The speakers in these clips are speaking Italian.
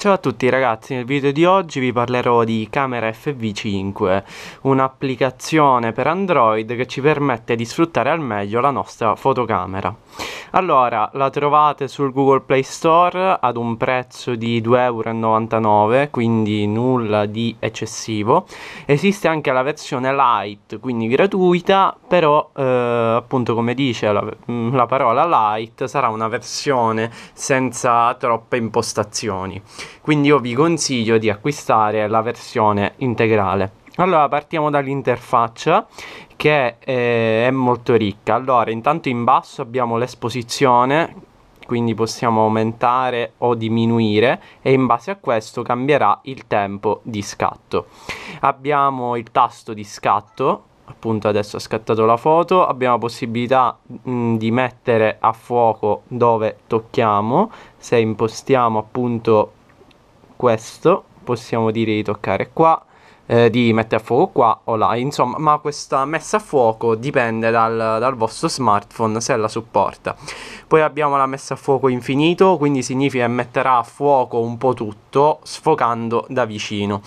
Ciao a tutti ragazzi, nel video di oggi vi parlerò di Camera FV5, un'applicazione per Android che ci permette di sfruttare al meglio la nostra fotocamera. Allora, la trovate sul Google Play Store ad un prezzo di 2,99€, quindi nulla di eccessivo. Esiste anche la versione light, quindi gratuita, però eh, appunto come dice la, mm, la parola light sarà una versione senza troppe impostazioni. Quindi io vi consiglio di acquistare la versione integrale. Allora, partiamo dall'interfaccia che eh, è molto ricca. Allora, intanto in basso abbiamo l'esposizione quindi possiamo aumentare o diminuire e in base a questo cambierà il tempo di scatto. Abbiamo il tasto di scatto, appunto adesso ha scattato la foto, abbiamo la possibilità mh, di mettere a fuoco dove tocchiamo, se impostiamo appunto questo possiamo dire di toccare qua, eh, di mettere a fuoco qua o là, insomma, ma questa messa a fuoco dipende dal, dal vostro smartphone se la supporta. Poi abbiamo la messa a fuoco infinito, quindi significa che metterà a fuoco un po' tutto sfocando da vicino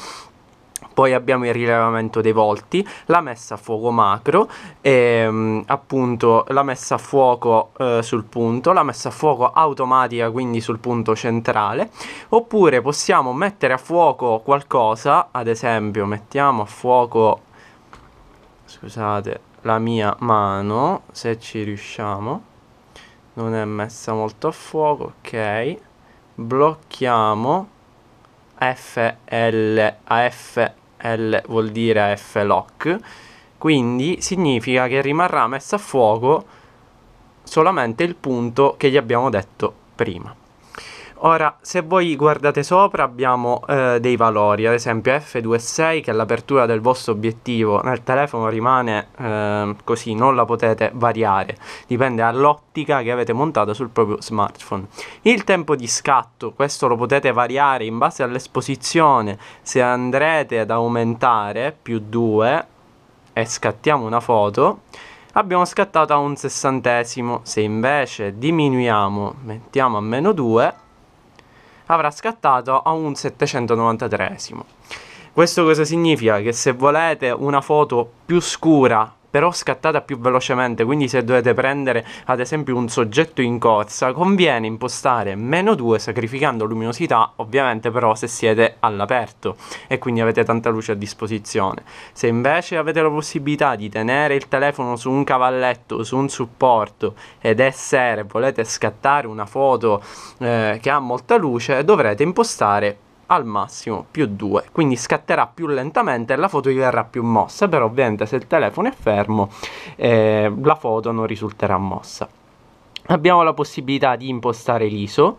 poi abbiamo il rilevamento dei volti, la messa a fuoco macro, e, ehm, appunto la messa a fuoco eh, sul punto, la messa a fuoco automatica quindi sul punto centrale, oppure possiamo mettere a fuoco qualcosa, ad esempio mettiamo a fuoco, scusate, la mia mano, se ci riusciamo, non è messa molto a fuoco, ok, blocchiamo FL, AFL vuol dire AF lock, quindi significa che rimarrà messa a fuoco solamente il punto che gli abbiamo detto prima. Ora, se voi guardate sopra abbiamo eh, dei valori, ad esempio F26 che è l'apertura del vostro obiettivo nel telefono rimane eh, così, non la potete variare, dipende dall'ottica che avete montato sul proprio smartphone. Il tempo di scatto, questo lo potete variare in base all'esposizione, se andrete ad aumentare più 2 e scattiamo una foto, abbiamo scattato a un sessantesimo, se invece diminuiamo, mettiamo a meno 2, avrà scattato a un 793esimo. Questo cosa significa? Che se volete una foto più scura però scattata più velocemente, quindi se dovete prendere ad esempio un soggetto in corsa, conviene impostare meno 2 sacrificando luminosità, ovviamente però se siete all'aperto e quindi avete tanta luce a disposizione. Se invece avete la possibilità di tenere il telefono su un cavalletto, su un supporto ed è sera e volete scattare una foto eh, che ha molta luce, dovrete impostare al massimo più 2 quindi scatterà più lentamente e la foto gli verrà più mossa però ovviamente se il telefono è fermo eh, la foto non risulterà mossa abbiamo la possibilità di impostare l'ISO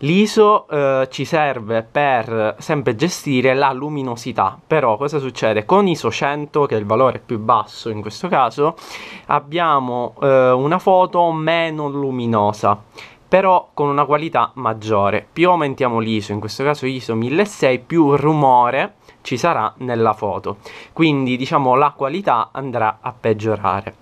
L'ISO eh, ci serve per sempre gestire la luminosità, però cosa succede? Con ISO 100, che è il valore più basso in questo caso, abbiamo eh, una foto meno luminosa però con una qualità maggiore. Più aumentiamo l'ISO, in questo caso ISO 1006, più rumore ci sarà nella foto. Quindi diciamo la qualità andrà a peggiorare.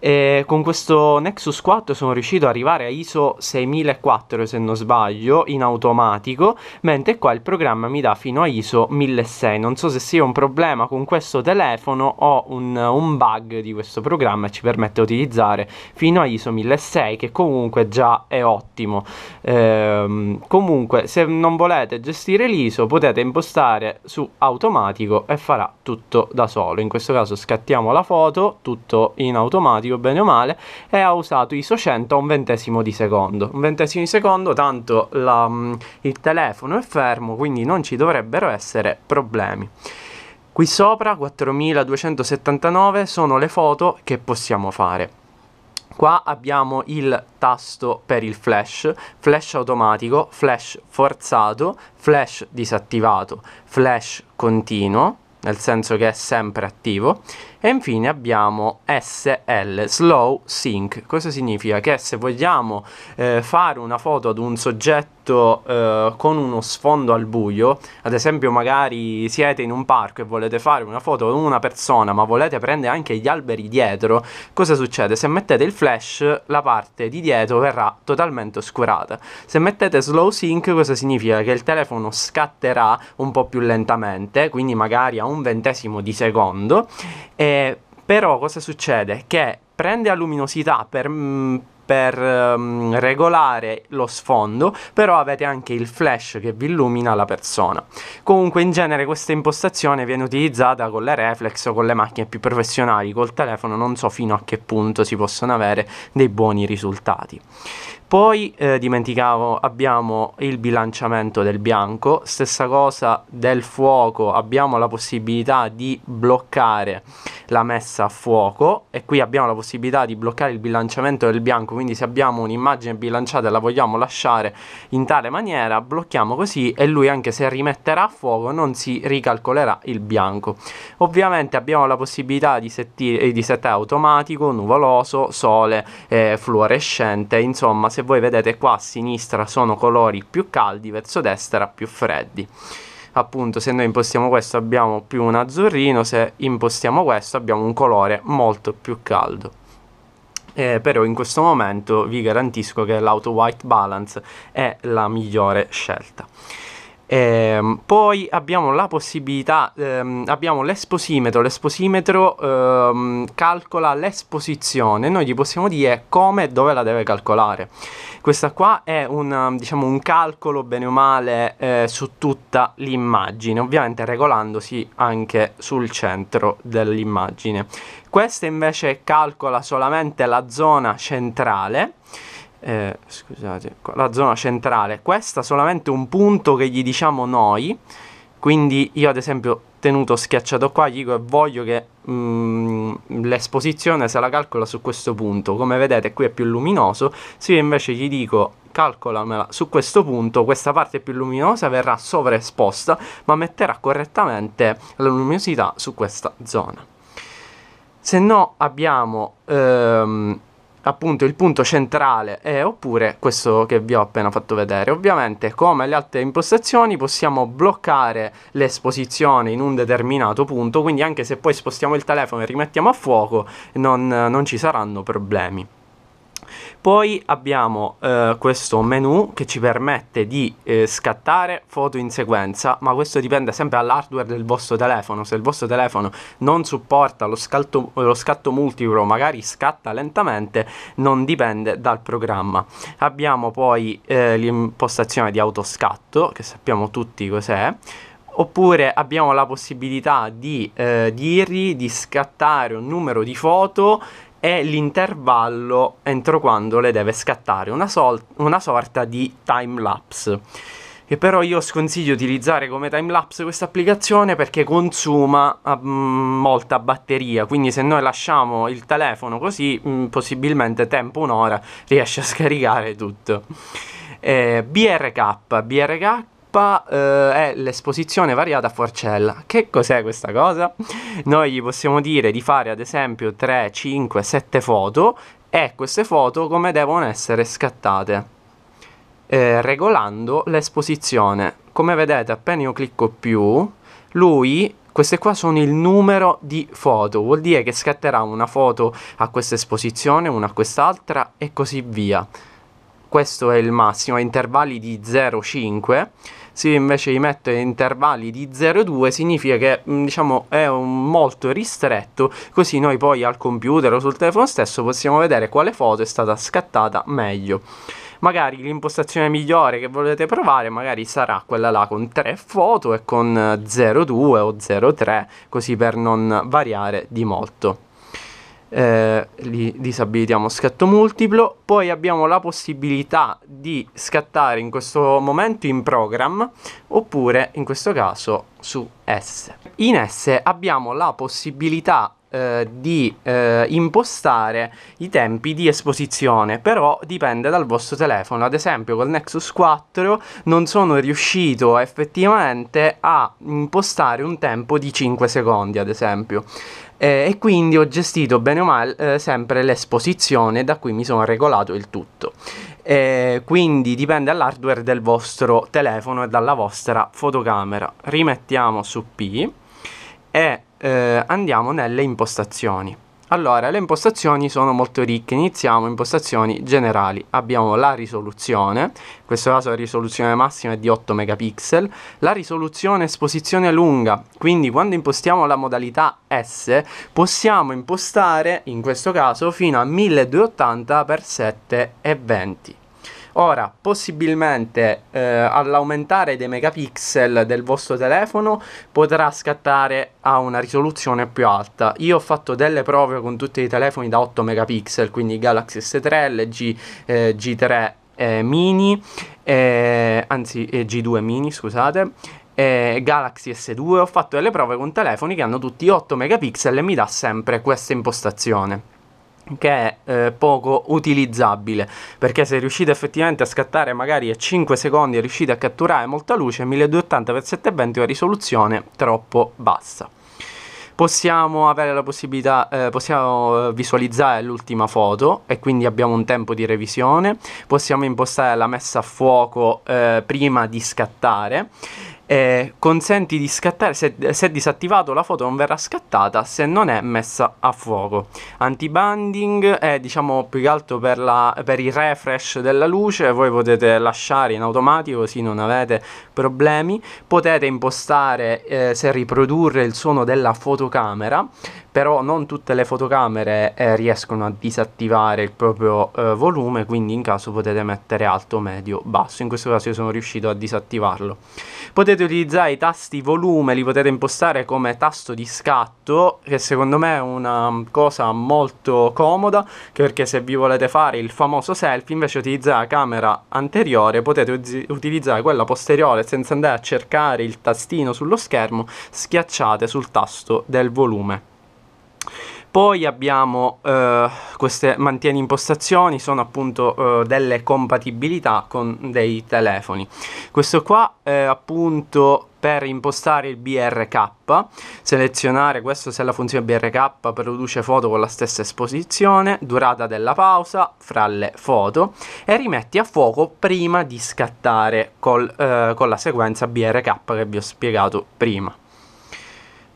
E con questo Nexus 4 sono riuscito ad arrivare a ISO 6004 se non sbaglio in automatico mentre qua il programma mi dà fino a ISO 1600 non so se sia un problema con questo telefono o un, un bug di questo programma ci permette di utilizzare fino a ISO 1600 che comunque già è ottimo ehm, comunque se non volete gestire l'ISO potete impostare su automatico e farà tutto da solo in questo caso scattiamo la foto tutto in automatico automatico bene o male e ha usato ISO 100 a un ventesimo di secondo. Un ventesimo di secondo, tanto la, mm, il telefono è fermo, quindi non ci dovrebbero essere problemi. Qui sopra 4279 sono le foto che possiamo fare. Qua abbiamo il tasto per il flash, flash automatico, flash forzato, flash disattivato, flash continuo, nel senso che è sempre attivo, e infine abbiamo SL, Slow Sync. Cosa significa? Che se vogliamo eh, fare una foto ad un soggetto eh, con uno sfondo al buio, ad esempio magari siete in un parco e volete fare una foto ad una persona ma volete prendere anche gli alberi dietro, cosa succede? Se mettete il flash la parte di dietro verrà totalmente oscurata. Se mettete Slow Sync cosa significa? Che il telefono scatterà un po' più lentamente, quindi magari a un ventesimo di secondo. E eh, però cosa succede? Che prende a luminosità per, mm, per um, regolare lo sfondo, però avete anche il flash che vi illumina la persona. Comunque in genere questa impostazione viene utilizzata con le reflex o con le macchine più professionali, col telefono non so fino a che punto si possono avere dei buoni risultati. Poi eh, dimenticavo, abbiamo il bilanciamento del bianco, stessa cosa del fuoco, abbiamo la possibilità di bloccare la messa a fuoco e qui abbiamo la possibilità di bloccare il bilanciamento del bianco, quindi se abbiamo un'immagine bilanciata e la vogliamo lasciare in tale maniera, blocchiamo così e lui anche se rimetterà a fuoco non si ricalcolerà il bianco. Ovviamente abbiamo la possibilità di, setti- eh, di settare automatico, nuvoloso, sole, eh, fluorescente, insomma se voi vedete qua a sinistra sono colori più caldi, verso destra più freddi. Appunto, se noi impostiamo questo abbiamo più un azzurrino, se impostiamo questo abbiamo un colore molto più caldo. Eh, però in questo momento vi garantisco che l'auto white balance è la migliore scelta. Ehm, poi abbiamo la possibilità, ehm, abbiamo l'esposimetro, l'esposimetro ehm, calcola l'esposizione, noi gli possiamo dire come e dove la deve calcolare. Questa qua è un, diciamo, un calcolo bene o male eh, su tutta l'immagine, ovviamente regolandosi anche sul centro dell'immagine. Questa invece calcola solamente la zona centrale eh, scusate, la zona centrale, questa è solamente un punto che gli diciamo noi, quindi io ad esempio tenuto schiacciato qua, dico e voglio che mh, mm, l'esposizione se la calcola su questo punto, come vedete qui è più luminoso, se io invece gli dico calcolamela su questo punto, questa parte più luminosa verrà sovraesposta ma metterà correttamente la luminosità su questa zona. Se no abbiamo... Ehm, appunto il punto centrale è oppure questo che vi ho appena fatto vedere. Ovviamente come le altre impostazioni possiamo bloccare l'esposizione in un determinato punto, quindi anche se poi spostiamo il telefono e rimettiamo a fuoco non, non ci saranno problemi. Poi abbiamo eh, questo menu che ci permette di eh, scattare foto in sequenza, ma questo dipende sempre dall'hardware del vostro telefono. Se il vostro telefono non supporta lo, scalto, lo scatto multiplo, magari scatta lentamente, non dipende dal programma. Abbiamo poi eh, l'impostazione di autoscatto, che sappiamo tutti cos'è oppure abbiamo la possibilità di eh, dirgli di scattare un numero di foto è l'intervallo entro quando le deve scattare, una, sol- una sorta di time lapse. Che però io sconsiglio di utilizzare come time lapse questa applicazione perché consuma um, molta batteria, quindi se noi lasciamo il telefono così, mh, mm, possibilmente tempo un'ora riesce a scaricare tutto. Eh, BRK, BRK fa eh, è l'esposizione variata a forcella. Che cos'è questa cosa? Noi gli possiamo dire di fare ad esempio 3, 5, 7 foto e queste foto come devono essere scattate. Eh, regolando l'esposizione come vedete appena io clicco più lui queste qua sono il numero di foto vuol dire che scatterà una foto a questa esposizione una a quest'altra e così via questo è il massimo a intervalli di 0,5 se invece gli metto intervalli di 0,2 significa che mm, diciamo è molto ristretto, così noi poi al computer o sul telefono stesso possiamo vedere quale foto è stata scattata meglio magari l'impostazione migliore che volete provare magari sarà quella là con 3 foto e con 0,2 o 0,3 così per non variare di molto eh, li disabilitiamo scatto multiplo poi abbiamo la possibilità di scattare in questo momento in program oppure in questo caso su S in S abbiamo la possibilità eh, di eh, impostare i tempi di esposizione però dipende dal vostro telefono ad esempio col Nexus 4 non sono riuscito effettivamente a impostare un tempo di 5 secondi ad esempio eh, e quindi ho gestito bene o male eh, sempre l'esposizione da cui mi sono regolato il tutto. Eh, quindi dipende dall'hardware del vostro telefono e dalla vostra fotocamera. Rimettiamo su P e eh, andiamo nelle impostazioni. Allora, le impostazioni sono molto ricche, iniziamo impostazioni generali, abbiamo la risoluzione, in questo caso la risoluzione massima è di 8 megapixel, la risoluzione esposizione lunga, quindi quando impostiamo la modalità S possiamo impostare, in questo caso, fino a 1280x720. Ora, possibilmente eh, all'aumentare dei megapixel del vostro telefono potrà scattare a una risoluzione più alta. Io ho fatto delle prove con tutti i telefoni da 8 megapixel, quindi Galaxy S3, LG eh, G3 eh, Mini, eh, anzi eh, G2 Mini, scusate, E Galaxy S2, ho fatto delle prove con telefoni che hanno tutti 8 megapixel e mi dà sempre questa impostazione che è eh, poco utilizzabile perché se riuscite effettivamente a scattare magari a 5 secondi e riuscite a catturare molta luce 1280x720 è una risoluzione troppo bassa possiamo avere la possibilità eh, possiamo eh, visualizzare l'ultima foto e quindi abbiamo un tempo di revisione possiamo impostare la messa a fuoco eh, prima di scattare eh, consenti di scattare, se, se disattivato la foto non verrà scattata se non è messa a fuoco. Antibanding è diciamo più che altro per, la, per il refresh della luce, voi potete lasciare in automatico così non avete problemi, potete impostare eh, se riprodurre il suono della fotocamera, però non tutte le fotocamere eh, riescono a disattivare il proprio eh, volume, quindi in caso potete mettere alto, medio, basso. In questo caso io sono riuscito a disattivarlo. Potete utilizzare i tasti volume, li potete impostare come tasto di scatto, che secondo me è una cosa molto comoda, perché se vi volete fare il famoso selfie, invece utilizzare la camera anteriore, potete uz- utilizzare quella posteriore senza andare a cercare il tastino sullo schermo, schiacciate sul tasto del volume. Poi abbiamo eh, queste mantieni impostazioni, sono appunto eh, delle compatibilità con dei telefoni. Questo qua è appunto per impostare il BRK, selezionare questo se la funzione BRK produce foto con la stessa esposizione, durata della pausa fra le foto e rimetti a fuoco prima di scattare col, eh, con la sequenza BRK che vi ho spiegato prima.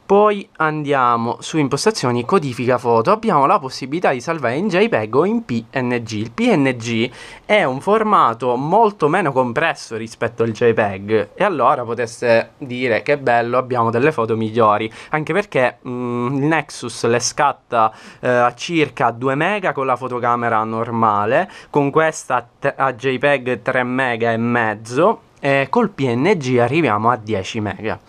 Poi andiamo su impostazioni codifica foto, abbiamo la possibilità di salvare in JPEG o in PNG. Il PNG è un formato molto meno compresso rispetto al JPEG e allora poteste dire che bello abbiamo delle foto migliori, anche perché mh, mm, il Nexus le scatta eh, a circa 2 mega con la fotocamera normale, con questa a JPEG 3 mega e mezzo e col PNG arriviamo a 10 mega.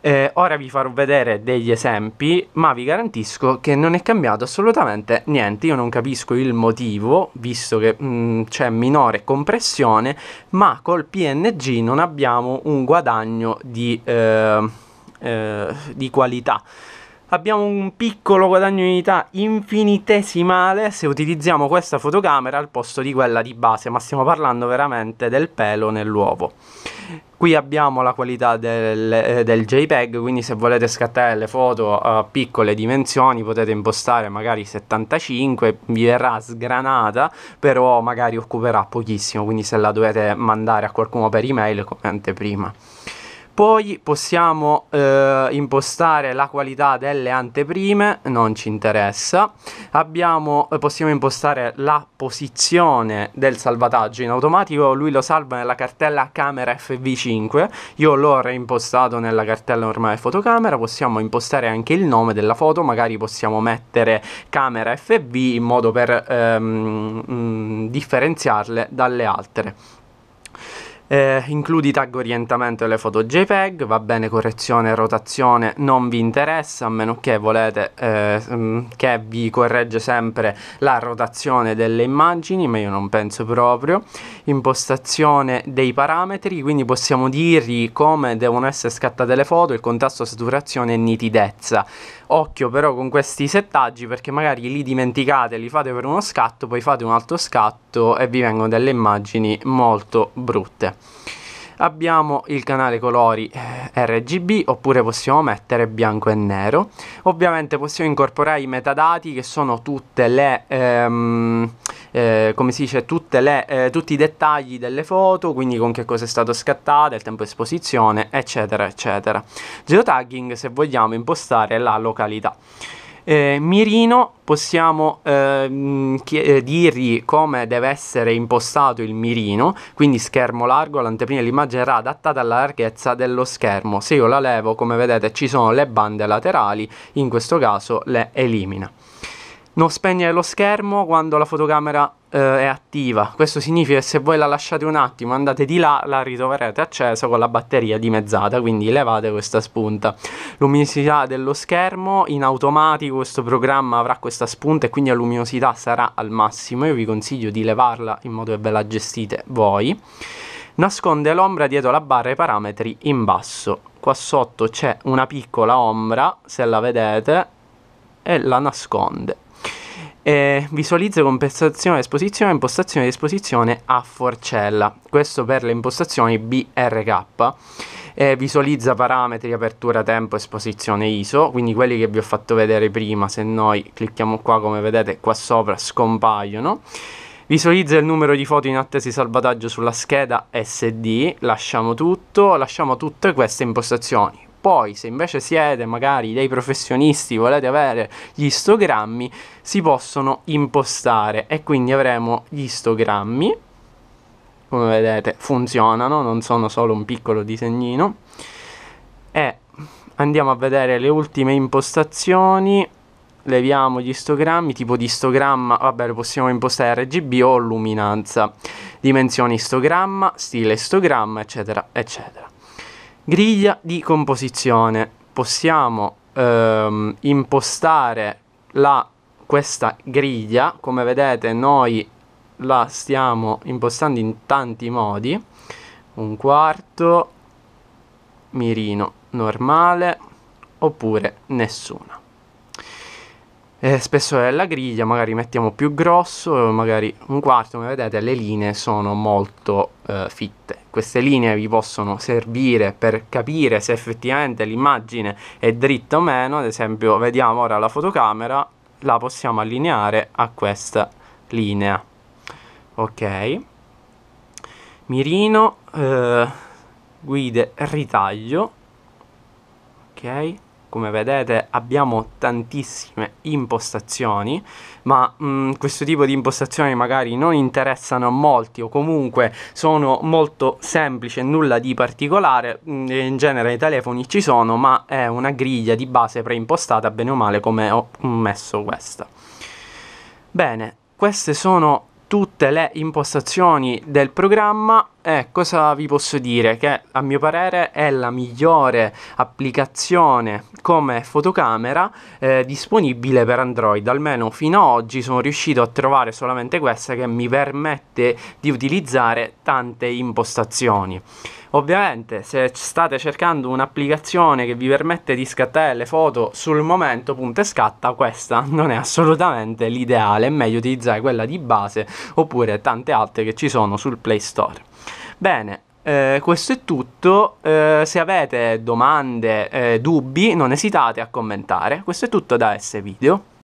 Eh, ora vi farò vedere degli esempi, ma vi garantisco che non è cambiato assolutamente niente. Io non capisco il motivo, visto che mh, mm, c'è minore compressione, ma col PNG non abbiamo un guadagno di, eh, eh, di qualità abbiamo un piccolo guadagno di unità infinitesimale se utilizziamo questa fotocamera al posto di quella di base, ma stiamo parlando veramente del pelo nell'uovo. Qui abbiamo la qualità del, eh, del JPEG, quindi se volete scattare le foto a piccole dimensioni potete impostare magari 75, vi verrà sgranata, però magari occuperà pochissimo, quindi se la dovete mandare a qualcuno per email come anteprima. Poi possiamo eh, impostare la qualità delle anteprime, non ci interessa. Abbiamo, eh, possiamo impostare la posizione del salvataggio in automatico, lui lo salva nella cartella camera FV5, io l'ho reimpostato nella cartella normale fotocamera, possiamo impostare anche il nome della foto, magari possiamo mettere camera FV in modo per ehm, mh, mm, differenziarle dalle altre eh, includi tag orientamento delle foto JPEG, va bene correzione e rotazione, non vi interessa a meno che volete eh, mm, che vi corregge sempre la rotazione delle immagini, ma io non penso proprio. Impostazione dei parametri, quindi possiamo dirgli come devono essere scattate le foto, il contrasto, saturazione e nitidezza. Occhio però con questi settaggi perché magari li dimenticate, li fate per uno scatto, poi fate un altro scatto e vi vengono delle immagini molto brutte abbiamo il canale colori eh, RGB oppure possiamo mettere bianco e nero ovviamente possiamo incorporare i metadati che sono tutte le ehm, eh, come si dice le, eh, tutti i dettagli delle foto quindi con che cosa è stato scattato, il tempo di esposizione eccetera eccetera geotagging se vogliamo impostare la località eh, mirino possiamo eh, mm, eh, dirgli come deve essere impostato il mirino, quindi schermo largo, l'anteprima dell'immagine era adattata alla larghezza dello schermo. Se io la levo, come vedete, ci sono le bande laterali, in questo caso le elimina non spegnere lo schermo quando la fotocamera eh, è attiva. Questo significa che se voi la lasciate un attimo, andate di là, la ritroverete accesa con la batteria dimezzata, quindi levate questa spunta. Luminosità dello schermo, in automatico questo programma avrà questa spunta e quindi la luminosità sarà al massimo. Io vi consiglio di levarla in modo che ve la gestite voi. Nasconde l'ombra dietro la barra ai parametri in basso. Qua sotto c'è una piccola ombra, se la vedete, e la nasconde eh, visualizza compensazione, esposizione, impostazione di esposizione a forcella. Questo per le impostazioni BRK. Eh, visualizza parametri, apertura, tempo, esposizione ISO, quindi quelli che vi ho fatto vedere prima, se noi clicchiamo qua come vedete qua sopra scompaiono. Visualizza il numero di foto in attesa di salvataggio sulla scheda SD, lasciamo tutto, lasciamo tutte queste impostazioni poi, se invece siete magari dei professionisti, volete avere gli istogrammi, si possono impostare e quindi avremo gli istogrammi. Come vedete, funzionano, non sono solo un piccolo disegnino. E andiamo a vedere le ultime impostazioni leviamo gli istogrammi, tipo di istogramma, vabbè lo possiamo impostare RGB o luminanza, dimensioni istogramma, stile istogramma, eccetera, eccetera. Griglia di composizione. Possiamo ehm, impostare la, questa griglia, come vedete noi la stiamo impostando in tanti modi. Un quarto, mirino normale oppure nessuna. E eh, spesso è la griglia, magari mettiamo più grosso, magari un quarto, come vedete le linee sono molto eh, fitte queste linee vi possono servire per capire se effettivamente l'immagine è dritta o meno, ad esempio vediamo ora la fotocamera, la possiamo allineare a questa linea. Ok, mirino, eh, guide, ritaglio, ok come vedete abbiamo tantissime impostazioni ma mh, mm, questo tipo di impostazioni magari non interessano a molti o comunque sono molto semplici e nulla di particolare mm, in genere i telefoni ci sono ma è una griglia di base preimpostata bene o male come ho messo questa bene queste sono tutte le impostazioni del programma eh, cosa vi posso dire? Che a mio parere è la migliore applicazione come fotocamera eh, disponibile per Android. Almeno fino ad oggi sono riuscito a trovare solamente questa che mi permette di utilizzare tante impostazioni. Ovviamente se state cercando un'applicazione che vi permette di scattare le foto sul momento punto e scatta, questa non è assolutamente l'ideale, è meglio utilizzare quella di base oppure tante altre che ci sono sul Play Store. Bene, eh, questo è tutto. Eh, se avete domande, eh, dubbi, non esitate a commentare. Questo è tutto da S-Video.